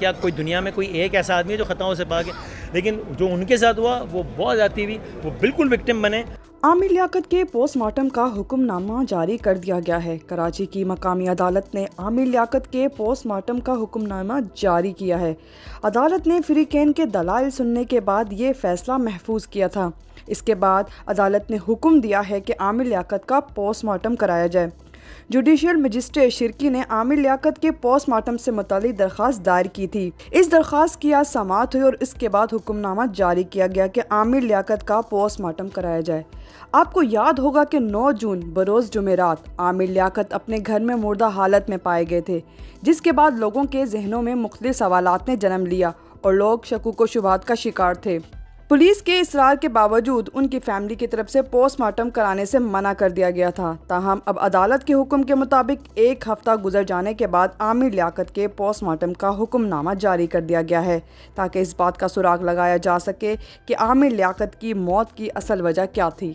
क्या कोई दुनिया में कोई एक ऐसा आदमी है जो ख़ताओं से पा है लेकिन जो उनके साथ हुआ वो बहुत ज़्यादा हुई वो बिल्कुल विक्टिम बने आमिर लियाकत के पोस्टमार्टम का हुक्मनामा जारी कर दिया गया है कराची की मकामी अदालत ने आमिर लियाकत के पोस्टमार्टम का हुक्मनामा जारी किया है अदालत ने फ्रीकैन के दलाल सुनने के बाद ये फैसला महफूज किया था इसके बाद अदालत ने हुक्म दिया है कि आमिर लियाकत का पोस्टमार्टम कराया जाए जुडिशियल मजिस्ट्रेट शिरकी ने आमिर लियाकत के पोस्टमार्टम से मुतल दरख्वास्त दायर की थी इस दरख्वास्त की आज समात हुई और इसके बाद हुक्मनामा जारी किया गया कि आमिर लियाकत का पोस्टमार्टम कराया जाए आपको याद होगा कि 9 जून बरोज़ जुमेरात आमिर लियाकत अपने घर में मुर्दा हालत में पाए गए थे जिसके बाद लोगों के जहनों में मुख्तु सवाल ने जन्म लिया और लोग शकूक शुबात का शिकार थे पुलिस के इसरार के बावजूद उनकी फैमिली की तरफ से पोस्टमार्टम कराने से मना कर दिया गया था ताहम अब अदालत के हुक्म के मुताबिक एक हफ्ता गुजर जाने के बाद आमिर लियाकत के पोस्टमार्टम का हुक्मनामा जारी कर दिया गया है ताकि इस बात का सुराग लगाया जा सके कि आमिर लियाकत की मौत की असल वजह क्या थी